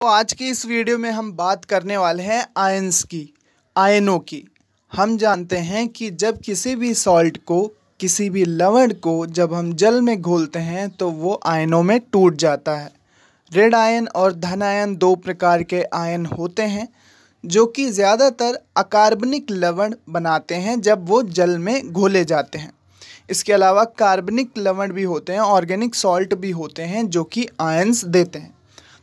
तो आज की इस वीडियो में हम बात करने वाले हैं आयंस की आयनों की हम जानते हैं कि जब किसी भी सॉल्ट को किसी भी लवण को जब हम जल में घोलते हैं तो वो आयनों में टूट जाता है रेड आयन और धन आयन दो प्रकार के आयन होते हैं जो कि ज़्यादातर अकार्बनिक लवण बनाते हैं जब वो जल में घोले जाते हैं इसके अलावा कार्बनिक लवण भी होते हैं ऑर्गेनिक सॉल्ट भी होते हैं जो कि आयंस देते हैं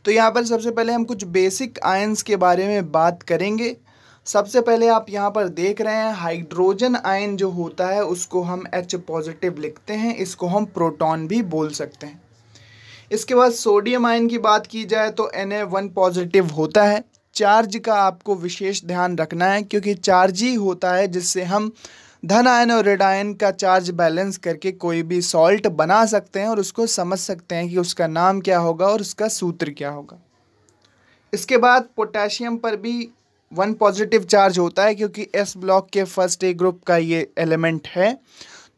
तो यहाँ पर सबसे पहले हम कुछ बेसिक आयंस के बारे में बात करेंगे सबसे पहले आप यहाँ पर देख रहे हैं हाइड्रोजन आयन जो होता है उसको हम एच पॉजिटिव लिखते हैं इसको हम प्रोटॉन भी बोल सकते हैं इसके बाद सोडियम आयन की बात की जाए तो एन ए वन पॉजिटिव होता है चार्ज का आपको विशेष ध्यान रखना है क्योंकि चार्ज ही होता है जिससे हम धन आयन और ऋण आयन का चार्ज बैलेंस करके कोई भी सॉल्ट बना सकते हैं और उसको समझ सकते हैं कि उसका नाम क्या होगा और उसका सूत्र क्या होगा इसके बाद पोटेशियम पर भी वन पॉजिटिव चार्ज होता है क्योंकि एस ब्लॉक के फर्स्ट ए ग्रुप का ये एलिमेंट है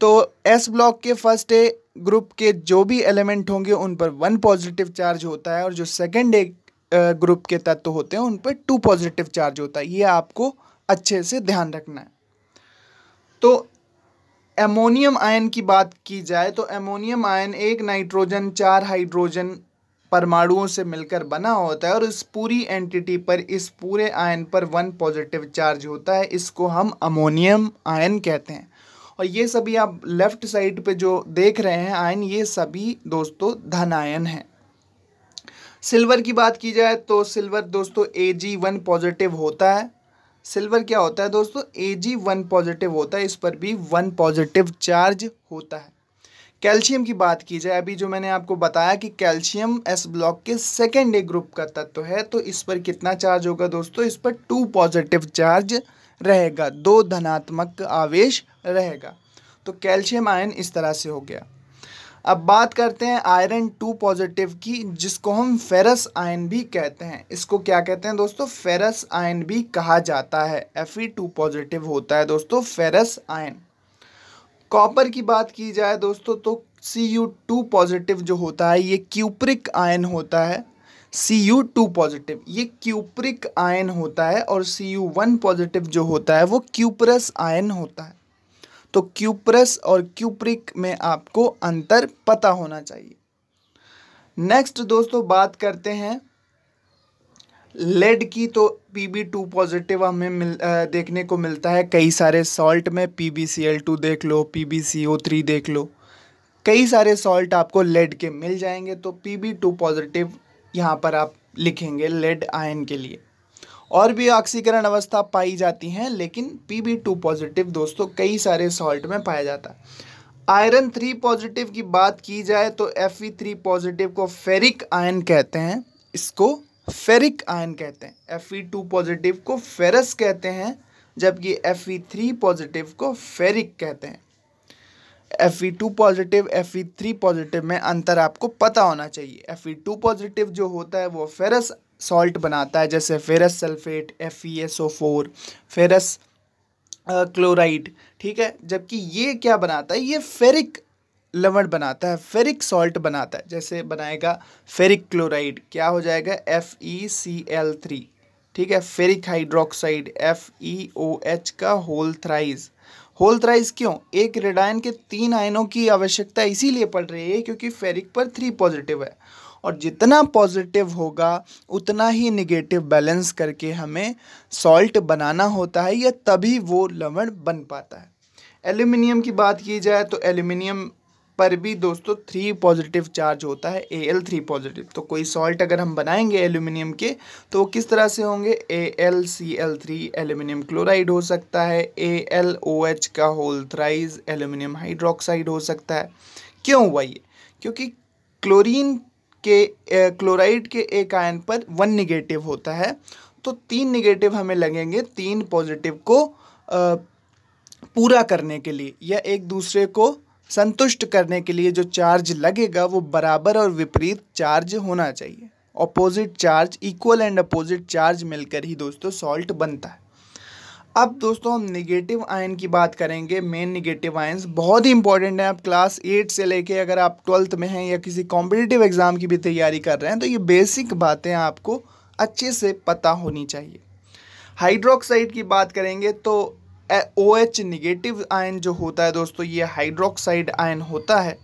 तो एस ब्लॉक के फर्स्ट ए ग्रुप के जो भी एलिमेंट होंगे उन पर वन पॉजिटिव चार्ज होता है और जो सेकेंड ए ग्रुप के तत्व होते हैं उन पर टू पॉजिटिव चार्ज होता है ये आपको अच्छे से ध्यान रखना है तो एमोनियम आयन की बात की जाए तो एमोनियम आयन एक नाइट्रोजन चार हाइड्रोजन परमाणुओं से मिलकर बना होता है और इस पूरी एंटिटी पर इस पूरे आयन पर वन पॉजिटिव चार्ज होता है इसको हम अमोनियम आयन कहते हैं और ये सभी आप लेफ्ट साइड पे जो देख रहे हैं आयन ये सभी दोस्तों धन आयन हैं सिल्वर की बात की जाए तो सिल्वर दोस्तों ए जी वन पॉजिटिव होता है सिल्वर क्या होता है दोस्तों ए जी वन पॉजिटिव होता है इस पर भी वन पॉजिटिव चार्ज होता है कैल्शियम की बात की जाए अभी जो मैंने आपको बताया कि कैल्शियम एस ब्लॉक के सेकेंड ए ग्रुप का तत्व है तो इस पर कितना चार्ज होगा दोस्तों इस पर टू पॉजिटिव चार्ज रहेगा दो धनात्मक आवेश रहेगा तो कैल्शियम आयन इस तरह से हो गया अब बात करते हैं आयरन टू पॉजिटिव की जिसको हम फेरस आयन भी कहते हैं इसको क्या कहते हैं दोस्तों फेरस आयन भी कहा जाता है एफ ई टू पॉजिटिव होता है दोस्तों फेरस आयन कॉपर की बात की जाए दोस्तों तो सी यू टू पॉजिटिव जो होता है ये क्यूप्रिक आयन होता है सी यू टू पॉजिटिव ये क्यूप्रिक आयन होता है और सी यू वन पॉजिटिव जो होता है वो क्यूपरस आयन होता है तो क्यूप्रस और क्यूप्रिक में आपको अंतर पता होना चाहिए नेक्स्ट दोस्तों बात करते हैं लेड की तो पी बी टू पॉजिटिव हमें मिल आ, देखने को मिलता है कई सारे सॉल्ट में P B C L two देख लो P B C O three देख लो कई सारे सॉल्ट आपको लेड के मिल जाएंगे तो पी बी टू पॉजिटिव यहाँ पर आप लिखेंगे लेड आयन के लिए और भी ऑक्सीकरण अवस्था पाई जाती हैं लेकिन पी बी टू पॉजिटिव दोस्तों कई सारे सॉल्ट में पाया जाता है आयरन थ्री पॉजिटिव की बात की जाए तो एफ ई थ्री पॉजिटिव को फेरिक आयन कहते हैं इसको फेरिक आयन कहते हैं एफ ई टू पॉजिटिव को फेरस कहते हैं जबकि एफ ई थ्री पॉजिटिव को फेरिक कहते हैं F E two positive F E three positive में अंतर आपको पता होना चाहिए एफ ई टू पॉजिटिव जो होता है वो फेरस सॉल्ट बनाता है जैसे ferrous sulphate F E S O four ferrous chloride ठीक है जबकि ये क्या बनाता है ये फेरिक लवण बनाता है फेरिक सॉल्ट बनाता है जैसे बनाएगा फेरिक क्लोराइड क्या हो जाएगा F E C L three ठीक है ferric hydroxide F E O H का होल थ्राइज होल थ्राइज क्यों एक रेडायन के तीन आयनों की आवश्यकता इसीलिए पड़ रही है क्योंकि फेरिक पर थ्री पॉजिटिव है और जितना पॉजिटिव होगा उतना ही निगेटिव बैलेंस करके हमें सॉल्ट बनाना होता है या तभी वो लवण बन पाता है एल्यूमिनियम की बात की जाए तो एल्यूमिनियम पर भी दोस्तों थ्री पॉजिटिव चार्ज होता है ए एल थ्री पॉजिटिव तो कोई सॉल्ट अगर हम बनाएंगे एल्यूमिनियम के तो वो किस तरह से होंगे A L C L three aluminium chloride हो सकता है ए एल ओ एच का होल थ्राइज एल्यूमिनियम हाइड्रोक्साइड हो सकता है क्यों हुआ ये क्योंकि क्लोरीन के क्लोराइड के एक आयन पर वन निगेटिव होता है तो तीन निगेटिव हमें लगेंगे तीन पॉजिटिव को आ, पूरा करने के लिए या एक दूसरे को संतुष्ट करने के लिए जो चार्ज लगेगा वो बराबर और विपरीत चार्ज होना चाहिए opposite charge equal and opposite charge मिलकर ही दोस्तों सॉल्ट बनता है अब दोस्तों हम निगेटिव आयन की बात करेंगे मेन निगेटिव आयन्स बहुत ही इंपॉर्टेंट है आप क्लास एट से लेके अगर आप ट्वेल्थ में हैं या किसी कॉम्पिटिटिव एग्ज़ाम की भी तैयारी कर रहे हैं तो ये बेसिक बातें आपको अच्छे से पता होनी चाहिए हाइड्रोक्साइड की बात करेंगे तो ओ एच निगेटिव आयन जो होता है दोस्तों ये हाइड्रोक्साइड आयन होता है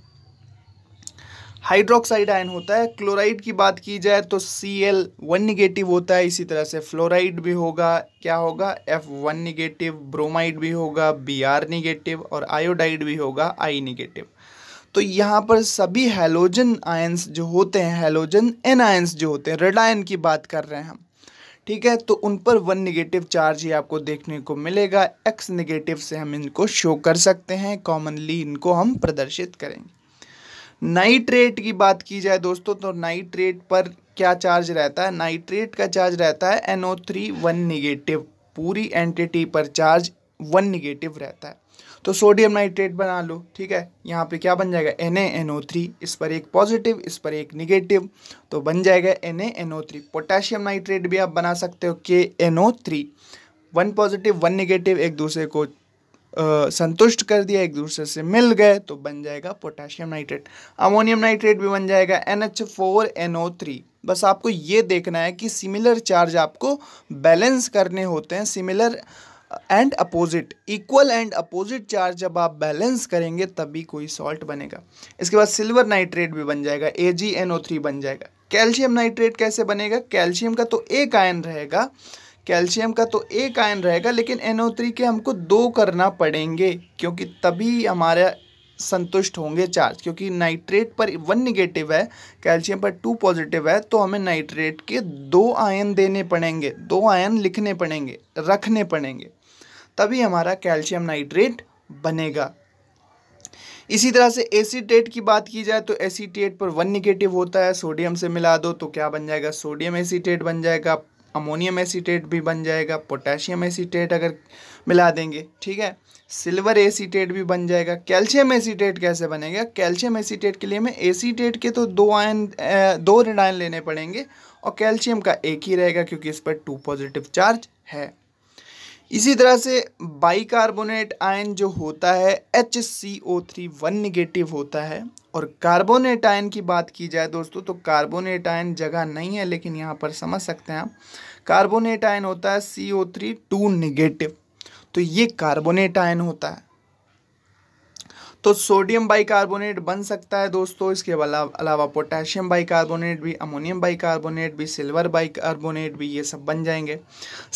हाइड्रोक्साइड आयन होता है क्लोराइड की बात की जाए तो सी एल वन निगेटिव होता है इसी तरह से फ्लोराइड भी होगा क्या होगा एफ वन निगेटिव ब्रोमाइड भी होगा बी आर निगेटिव और आयोडाइड भी होगा आई निगेटिव तो यहाँ पर सभी हेलोजन आयन्स जो होते हैं हेलोजन एन आयन्स जो होते हैं रेड आयन की बात कर रहे हैं हम ठीक है तो उन पर वन निगेटिव चार्ज ही आपको देखने को मिलेगा एक्स निगेटिव से हम इनको शो कर सकते हैं कॉमनली इनको हम प्रदर्शित करेंगे नाइट्रेट की बात की जाए दोस्तों तो नाइट्रेट पर क्या चार्ज रहता है नाइट्रेट का चार्ज रहता है N O three one negative पूरी एंटिटी पर चार्ज वन निगेटिव रहता है तो सोडियम नाइट्रेट बना लो ठीक है यहाँ पे क्या बन जाएगा N A N O three इस पर एक पॉजिटिव इस पर एक निगेटिव तो बन जाएगा N A N O three potassium nitrate भी आप बना सकते हो K N O three one positive one negative एक दूसरे को संतुष्ट कर दिया एक दूसरे से मिल गए तो बन जाएगा पोटेशियम नाइट्रेट अमोनियम नाइट्रेट भी बन जाएगा N H four N O three बस आपको ये देखना है कि सिमिलर चार्ज आपको बैलेंस करने होते हैं similar and opposite equal and opposite charge जब आप बैलेंस करेंगे तभी कोई सॉल्ट बनेगा इसके बाद सिल्वर नाइट्रेट भी बन जाएगा ए जी एन ओ थ्री बन जाएगा कैल्शियम नाइट्रेट कैसे बनेगा कैल्शियम का तो एक आयन रहेगा कैल्शियम का तो एक आयन रहेगा लेकिन एन के हमको दो करना पड़ेंगे क्योंकि तभी हमारा संतुष्ट होंगे चार्ज क्योंकि नाइट्रेट पर वन निगेटिव है कैल्शियम पर टू पॉजिटिव है तो हमें नाइट्रेट के दो आयन देने पड़ेंगे दो आयन लिखने पड़ेंगे रखने पड़ेंगे तभी हमारा कैल्शियम नाइट्रेट बनेगा इसी तरह से एसीटेट की बात की जाए तो एसीटेट पर वन निगेटिव होता है सोडियम से मिला दो तो क्या बन जाएगा सोडियम एसीटेट बन जाएगा अमोनियम एसीटेट भी बन जाएगा पोटेशियम एसीटेट अगर मिला देंगे ठीक है सिल्वर एसीटेट भी बन जाएगा कैल्शियम एसीटेट कैसे बनेगा कैल्शियम एसीटेट के लिए हमें एसीटेट के तो दो आयन दो ऋणायन लेने पड़ेंगे और कैल्शियम का एक ही रहेगा क्योंकि इस पर टू पॉजिटिव चार्ज है इसी तरह से बाइकार्बोनेट आयन जो होता है H C O three one negative होता है और कार्बोनेट आयन की बात की जाए दोस्तों तो कार्बोनेट आयन जगह नहीं है लेकिन यहाँ पर समझ सकते हैं आप कार्बोनेट आयन होता है C O three two negative तो ये कार्बोनेट आयन होता है तो सोडियम बाइकार्बोनेट बन सकता है दोस्तों इसके अलावा पोटेशियम बाइकार्बोनेट भी अमोनियम बाइकार्बोनेट भी सिल्वर बाइकार्बोनेट भी ये सब बन जाएंगे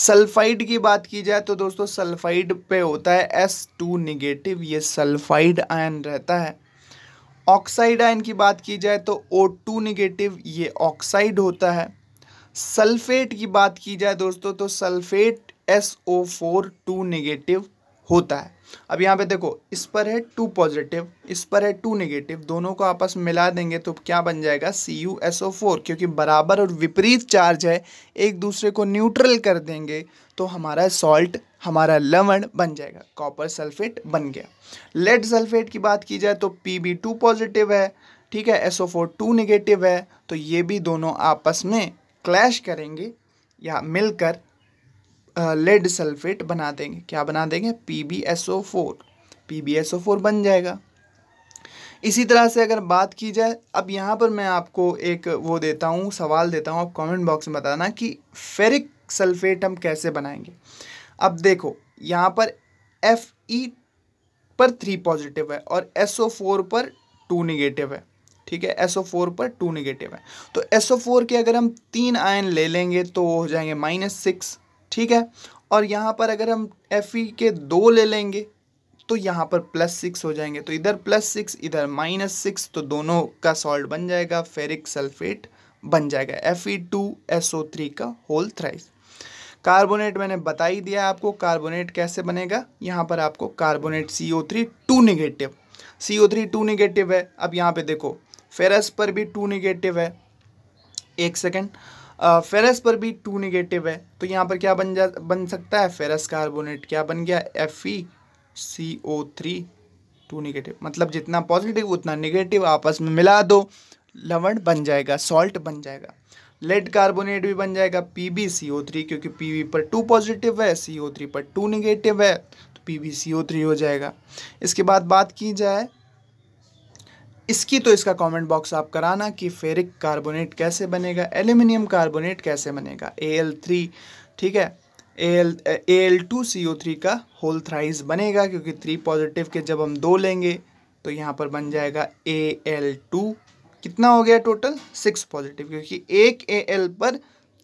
सल्फाइड की बात की जाए तो दोस्तों सल्फाइड पे होता है एस टू निगेटिव ये सल्फाइड आयन रहता है ऑक्साइड आयन की बात की जाए तो ओ टू निगेटिव ये ऑक्साइड होता है सल्फेट की बात की जाए दोस्तों तो sulphate S O four two negative होता है अब यहाँ पे देखो इस पर है टू पॉजिटिव इस पर है टू नेगेटिव दोनों को आपस में मिला देंगे तो क्या बन जाएगा C U S O four क्योंकि बराबर और विपरीत चार्ज है एक दूसरे को न्यूट्रल कर देंगे तो हमारा सॉल्ट हमारा लवण बन जाएगा कॉपर सल्फेट बन गया लेड सल्फेट की बात की जाए तो पी बी टू पॉजिटिव है ठीक है S O four two negative है तो ये भी दोनों आपस में क्लैश करेंगे या मिलकर लेड सल्फेट बना देंगे क्या बना देंगे P B S O four P B S O four बन जाएगा इसी तरह से अगर बात की जाए अब यहाँ पर मैं आपको एक वो देता हूँ सवाल देता हूँ आप कमेंट बॉक्स में बताना कि फेरिक सल्फेट हम कैसे बनाएंगे अब देखो यहाँ पर एफ ई पर थ्री पॉजिटिव है और एस ओ फोर पर टू निगेटिव है ठीक है एस ओ फोर पर टू निगेटिव है तो एस ओ फोर के अगर हम तीन आयन ले लेंगे तो हो जाएंगे माइनस सिक्स ठीक है और यहाँ पर अगर हम एफ ई e के दो ले लेंगे तो यहाँ पर प्लस सिक्स हो जाएंगे तो इधर प्लस सिक्स इधर माइनस सिक्स तो दोनों का सॉल्ट बन जाएगा फेरिक सल्फेट बन जाएगा F E two S O three का होल थ्राइस कार्बोनेट मैंने बता ही दिया आपको कार्बोनेट कैसे बनेगा यहाँ पर आपको carbonate C O three two negative C O three two negative है अब यहाँ पे देखो फेरस पर भी टू निगेटिव है एक सेकेंड फेरस पर भी टू निगेटिव है तो यहाँ पर क्या बन जा बन सकता है फेरस कार्बोनेट क्या बन गया F E C O three two negative मतलब जितना पॉजिटिव उतना निगेटिव आपस में मिला दो लवण बन जाएगा सॉल्ट बन जाएगा लेड कार्बोनेट भी बन जाएगा P B C O three क्योंकि पी वी पर टू पॉजिटिव है सी ओ थ्री पर टू निगेटिव है तो P B C O three हो जाएगा इसके बाद बात की जाए इसकी तो इसका कमेंट बॉक्स आप कराना कि फेरिक कार्बोनेट कैसे बनेगा एल्यूमिनियम कार्बोनेट कैसे बनेगा ए थ्री ठीक है L L two C O three का होल थ्राइज बनेगा क्योंकि थ्री पॉजिटिव के जब हम दो लेंगे तो यहाँ पर बन जाएगा ए एल टू कितना हो गया टोटल सिक्स पॉजिटिव क्योंकि एक ए एल पर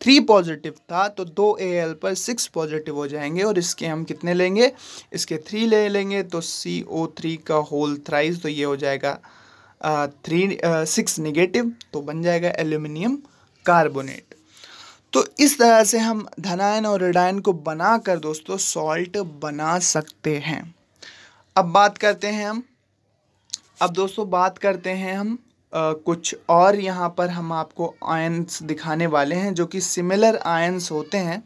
थ्री पॉजिटिव था तो दो ए एल पर सिक्स पॉजिटिव हो जाएंगे और इसके हम कितने लेंगे इसके थ्री ले लेंगे तो सी ओ थ्री का होल थ्राइज तो ये हो जाएगा थ्री सिक्स निगेटिव तो बन जाएगा एल्यूमिनियम कार्बोनेट तो इस तरह से हम धनायन और रिडायन को बनाकर दोस्तों सॉल्ट बना सकते हैं अब बात करते हैं हम अब दोस्तों बात करते हैं हम आ, कुछ और यहाँ पर हम आपको आयन्स दिखाने वाले हैं जो कि सिमिलर आयन्स होते हैं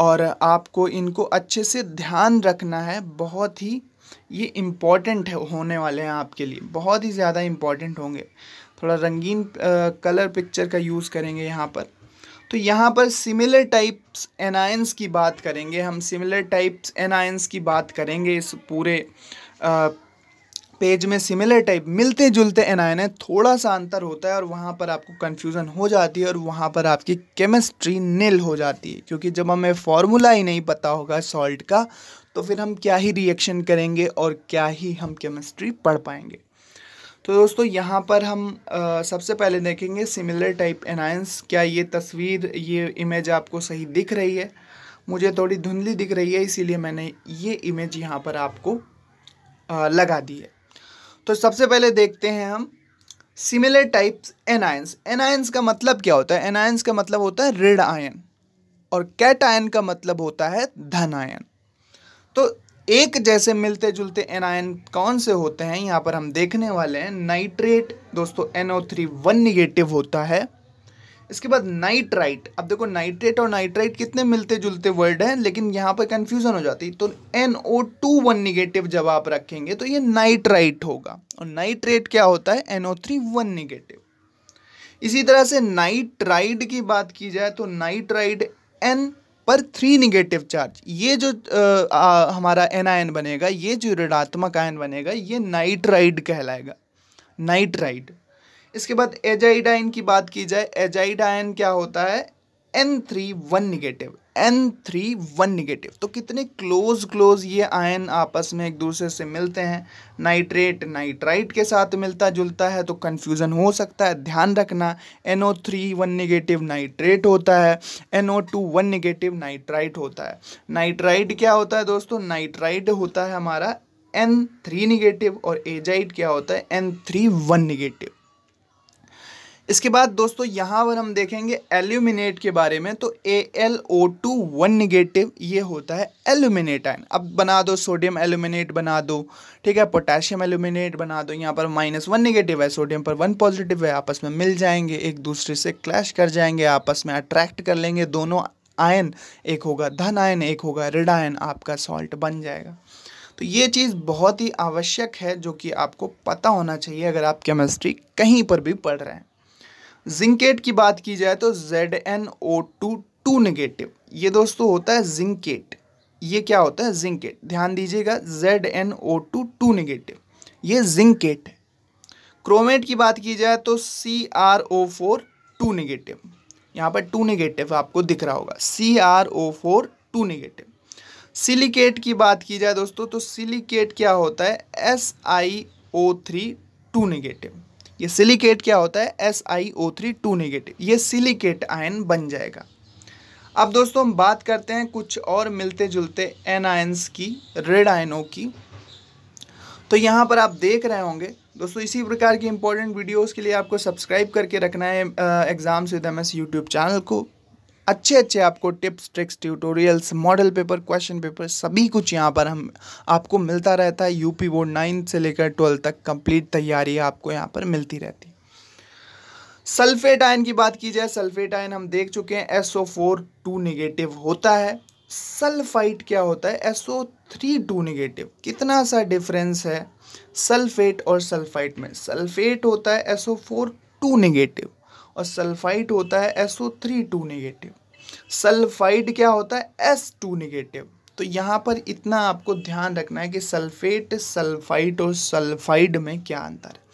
और आपको इनको अच्छे से ध्यान रखना है बहुत ही ये इम्पॉर्टेंट होने वाले हैं आपके लिए बहुत ही ज़्यादा इम्पॉर्टेंट होंगे थोड़ा रंगीन कलर पिक्चर का यूज़ करेंगे यहाँ पर तो यहाँ पर सिमिलर टाइप्स एनायंस की बात करेंगे हम सिमिलर टाइप्स एनायंस की बात करेंगे इस पूरे आ, पेज में सिमिलर टाइप मिलते जुलते एनायन है थोड़ा सा अंतर होता है और वहाँ पर आपको कन्फ्यूज़न हो जाती है और वहाँ पर आपकी केमिस्ट्री नील हो जाती है क्योंकि जब हमें फॉर्मूला ही नहीं पता होगा सॉल्ट का तो फिर हम क्या ही रिएक्शन करेंगे और क्या ही हम केमिस्ट्री पढ़ पाएंगे तो दोस्तों यहाँ पर हम आ, सबसे पहले देखेंगे सिमिलर टाइप एनायंस क्या ये तस्वीर ये इमेज आपको सही दिख रही है मुझे थोड़ी धुंधली दिख रही है इसीलिए मैंने ये इमेज यहाँ पर आपको आ, लगा दी है तो सबसे पहले देखते हैं हम सिमिलर टाइप्स एनायंस एनायंस का मतलब क्या होता है एनायंस का मतलब होता है रेड आयन और कैट आयन का मतलब होता है धन आयन तो एक जैसे मिलते जुलते एनायन कौन से होते हैं यहाँ पर हम देखने वाले हैं नाइट्रेट दोस्तों N O three one negative होता है इसके बाद नाइट्राइट अब देखो नाइट्रेट और नाइट्राइट कितने मिलते जुलते वर्ड हैं लेकिन यहाँ पर कन्फ्यूज़न हो जाती तो N O two one negative जब आप रखेंगे तो ये नाइट्राइट होगा और नाइट्रेट क्या होता है N O three one negative इसी तरह से नाइट्राइड की बात की जाए तो नाइट्राइड एन पर थ्री निगेटिव चार्ज ये जो आ, आ, हमारा एन आयन बनेगा ये जो ऋणात्मक आयन बनेगा ये नाइट्राइड कहलाएगा नाइट्राइड इसके बाद एजाइड आयन की बात की जाए एजाइड आयन क्या होता है N three one negative N three one negative तो कितने क्लोज क्लोज ये आयन आपस में एक दूसरे से मिलते हैं नाइट्रेट नाइट्राइट के साथ मिलता जुलता है तो कन्फ्यूज़न हो सकता है ध्यान रखना N O three one negative nitrate होता है N O two one negative nitrite होता है नाइट्राइट क्या होता है दोस्तों नाइट्राइट होता है हमारा एन थ्री निगेटिव और एजाइट क्या होता है एन थ्री वन निगेटिव इसके बाद दोस्तों यहाँ पर हम देखेंगे एल्यूमिनेट के बारे में तो A L O two one negative ये होता है एल्यूमिनेट आयन अब बना दो सोडियम एल्यूमिनेट बना दो ठीक है पोटेशियम एल्यूमिनेट बना दो यहाँ पर माइनस वन निगेटिव है सोडियम पर वन पॉजिटिव है आपस में मिल जाएंगे एक दूसरे से क्लैश कर जाएंगे आपस में अट्रैक्ट कर लेंगे दोनों आयन एक होगा धन आयन एक होगा ऋण आयन आपका सॉल्ट बन जाएगा तो ये चीज़ बहुत ही आवश्यक है जो कि आपको पता होना चाहिए अगर आप केमिस्ट्री कहीं पर भी पढ़ रहे हैं जिंकेट की बात की जाए तो Z N O two two negative ये दोस्तों होता है जिंकेट ये क्या होता है जिंकेट ध्यान दीजिएगा Z N O two two negative ये जिंकेट है क्रोमेट की बात की जाए तो C R O four two negative यहाँ पर टू निगेटिव आपको दिख रहा होगा C R O four two negative silicate की बात की जाए दोस्तों तो सिलिकेट क्या होता है S I O three two negative ये सिलिकेट क्या होता है S I O three two negative ये सिलिकेट आयन बन जाएगा अब दोस्तों हम बात करते हैं कुछ और मिलते जुलते एन आयन्स की रेड आयनों की तो यहाँ पर आप देख रहे होंगे दोस्तों इसी प्रकार की इंपॉर्टेंट वीडियोस के लिए आपको सब्सक्राइब करके रखना है exams with M S YouTube channel को अच्छे अच्छे आपको tips tricks tutorials model paper question paper सभी कुछ यहाँ पर हम आपको मिलता रहता है यूपी बोर्ड नाइन्थ से लेकर ट्वेल्थ तक कंप्लीट तैयारी आपको यहाँ पर मिलती रहती है सल्फेट आयन की बात की जाए सल्फेट आयन हम देख चुके हैं S O four two negative होता है सल्फाइट क्या होता है S O three two negative कितना सा डिफरेंस है सल्फेट और सल्फाइट में सल्फेट होता है S O four two negative और सल्फाइट होता है S O three two negative sulphide क्या होता है एस टू निगेटिव तो यहाँ पर इतना आपको ध्यान रखना है कि सल्फेट सल्फाइट और सल्फाइड में क्या अंतर है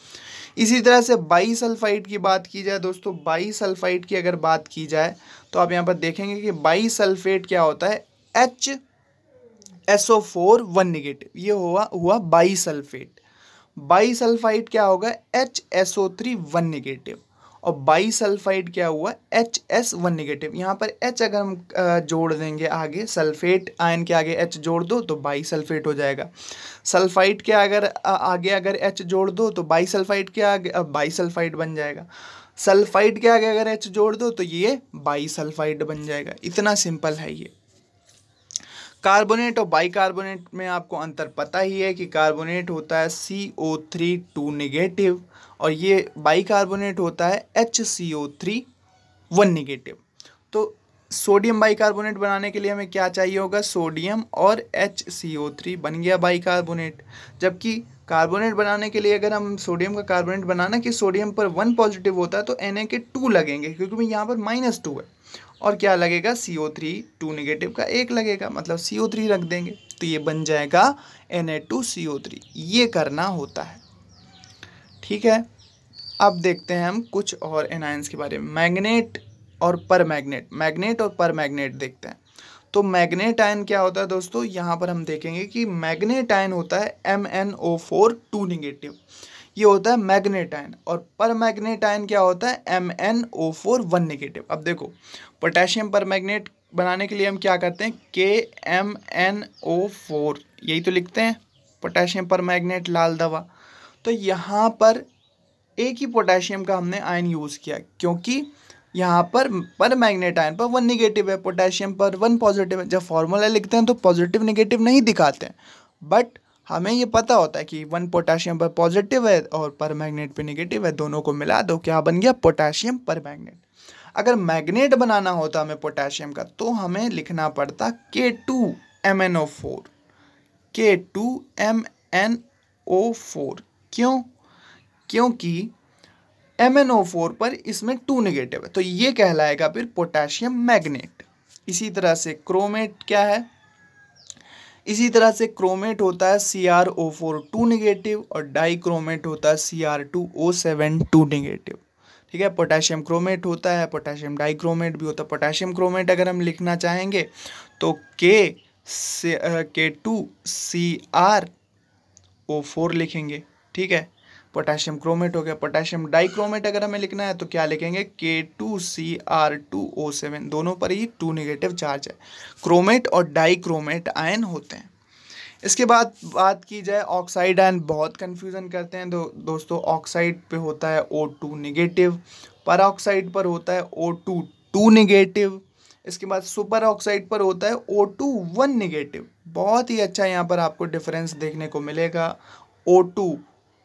इसी तरह से बाई सल्फाइड की बात की जाए दोस्तों बाई सल्फाइड की अगर बात की जाए तो आप यहाँ पर देखेंगे कि बाई सल्फेट क्या होता है H S O four one negative ये हुआ हुआ बाई सल्फेट बाई सल्फाइड क्या होगा H S O three one negative और बाईसल्फाइड क्या हुआ एच एस वन निगेटिव यहाँ पर एच अगर हम जोड़ देंगे आगे सल्फेट आयन के आगे एच जोड़ दो तो बाईसल्फेट हो जाएगा सल्फाइड के अगर आगे अगर एच जोड़ दो तो बाईसल्फाइड के आगे बाईसल्फाइड बन जाएगा सल्फाइड के आगे अगर एच जोड़ दो तो ये बाईसल्फाइड बन जाएगा इतना सिंपल है ये कार्बोनेट और बाइकार्बोनेट में आपको अंतर पता ही है कि कार्बोनेट होता है C O three two negative और ये बाइकार्बोनेट होता है H C O three one negative तो सोडियम बाइकार्बोनेट बनाने के लिए हमें क्या चाहिए होगा सोडियम और एच सी ओ थ्री बन गया बाइकार्बोनेट जबकि कार्बोनेट बनाने के लिए अगर हम सोडियम का कार्बोनेट बनाना कि सोडियम पर वन पॉजिटिव होता है तो एन के टू लगेंगे क्योंकि यहाँ पर माइनस टू है और क्या लगेगा C O three two negative का एक लगेगा मतलब सी ओ थ्री रख देंगे तो ये बन जाएगा N A two C O three ये करना होता है ठीक है अब देखते हैं हम कुछ और एनायंस के बारे में मैग्नेट और पर मैग्नेट मैग्नेट और पर मैग्नेट देखते हैं तो मैग्नेट आयन क्या होता है दोस्तों यहाँ पर हम देखेंगे कि मैग्नेट आयन होता है M N O four two negative ये होता है मैग्नेट आयन और पर मैग्नेट आयन क्या होता है M N O four one negative अब देखो पोटेशियम पर बनाने के लिए हम क्या करते हैं के एम एन ओ फोर यही तो लिखते हैं पोटेशियम पर लाल दवा तो यहाँ पर एक ही पोटेशियम का हमने आयन यूज़ किया क्योंकि यहाँ पर पर मैग्नेट आयन पर वन निगेटिव है पोटेशियम पर वन पॉजिटिव है जब फॉर्मूला लिखते हैं तो पॉजिटिव निगेटिव नहीं दिखाते हैं बट हमें ये पता होता है कि वन पोटेशियम पर पॉजिटिव है और पर मैग्नेट पर निगेटिव है दोनों को मिला दो क्या बन गया पोटेशियम पर मैग्नेट अगर मैग्नेट बनाना होता हमें पोटेशियम का तो हमें लिखना पड़ता K two M N O four K two M N O four क्यों क्योंकि एम एन ओ फोर पर इसमें टू नेगेटिव है तो ये कहलाएगा फिर पोटेशियम मैग्नेट इसी तरह से क्रोमेट क्या है इसी तरह से क्रोमेट होता है C R O four two negative और डाई क्रोमेट होता है C R two O seven two negative ठीक है पोटेशियम क्रोमेट होता है पोटेशियम डाइक्रोमेट भी होता है पोटेशियम क्रोमेट अगर हम लिखना चाहेंगे तो के से K two C R O four लिखेंगे ठीक है पोटेशियम क्रोमेट हो गया पोटेशियम डाइक्रोमेट अगर हमें लिखना है तो क्या लिखेंगे K two C R two O seven दोनों पर ही टू निगेटिव चार्ज है क्रोमेट और डाइक्रोमेट आयन होते हैं इसके बाद बात की जाए ऑक्साइड एंड बहुत कन्फ्यूज़न करते हैं दो, दोस्तों ऑक्साइड पे होता है O two negative peroxide पर होता है ओ टू टू निगेटिव इसके बाद सुपर ऑक्साइड पर होता है ओ टू वन निगेटिव बहुत ही अच्छा यहाँ पर आपको डिफरेंस देखने को मिलेगा ओ टू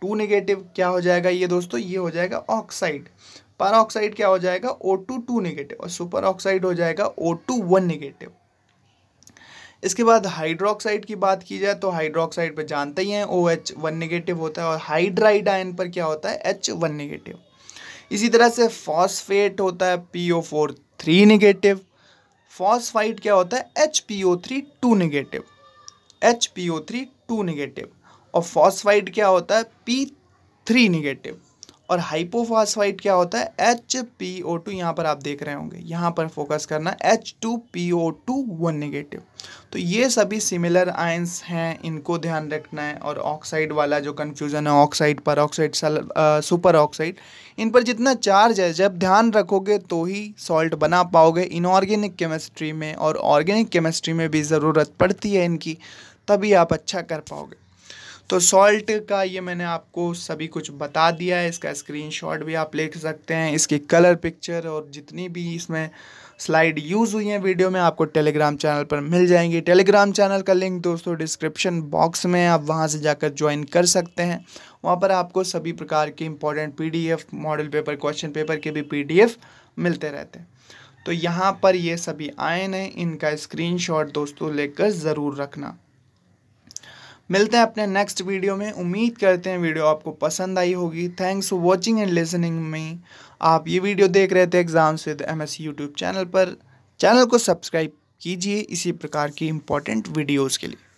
टू निगेटिव क्या हो जाएगा ये दोस्तों ये हो जाएगा ऑक्साइड पर ऑक्साइड क्या हो जाएगा ओ टू टू निगेटिव और सुपर ऑक्साइड हो जाएगा ओ टू वन निगेटिव इसके बाद हाइड्रोक्साइड की बात की जाए तो हाइड्रोक्साइड पर जानते ही हैं ओ एच वन निगेटिव होता है और हाइड्राइड आयन पर क्या होता है एच वन निगेटिव इसी तरह से फॉस्फेट होता है P O four three negative phosphide क्या होता है H P O three two negative H P O three two negative और फॉस्फाइड क्या होता है पी थ्री निगेटिव और हाइपोफास्फाइड क्या होता है एच पी ओ टू यहाँ पर आप देख रहे होंगे यहाँ पर फोकस करना H two P O two one negative तो ये सभी सिमिलर आयंस हैं इनको ध्यान रखना है और ऑक्साइड वाला जो कन्फ्यूज़न है ऑक्साइड पर ऑक्साइड सुपर ऑक्साइड इन पर जितना चार्ज है जब ध्यान रखोगे तो ही सॉल्ट बना पाओगे इनऑर्गेनिक केमिस्ट्री में और ऑर्गेनिक केमिस्ट्री में भी ज़रूरत पड़ती है इनकी तभी आप अच्छा कर पाओगे तो सॉल्ट का ये मैंने आपको सभी कुछ बता दिया है इसका स्क्रीनशॉट भी आप ले सकते हैं इसकी कलर पिक्चर और जितनी भी इसमें स्लाइड यूज़ हुई हैं वीडियो में आपको टेलीग्राम चैनल पर मिल जाएंगी टेलीग्राम चैनल का लिंक दोस्तों डिस्क्रिप्शन बॉक्स में आप वहां से जाकर ज्वाइन कर सकते हैं वहां पर आपको सभी प्रकार के important PDF model paper question paper के भी पीडीएफ मिलते रहते हैं तो यहाँ पर ये सभी आयन हैं इनका स्क्रीनशॉट दोस्तों लेकर ज़रूर रखना मिलते हैं अपने नेक्स्ट वीडियो में उम्मीद करते हैं वीडियो आपको पसंद आई होगी thanks for watching and listening में आप ये वीडियो देख रहे थे exams with M S YouTube channel पर चैनल को सब्सक्राइब कीजिए इसी प्रकार की इंपॉर्टेंट वीडियोज़ के लिए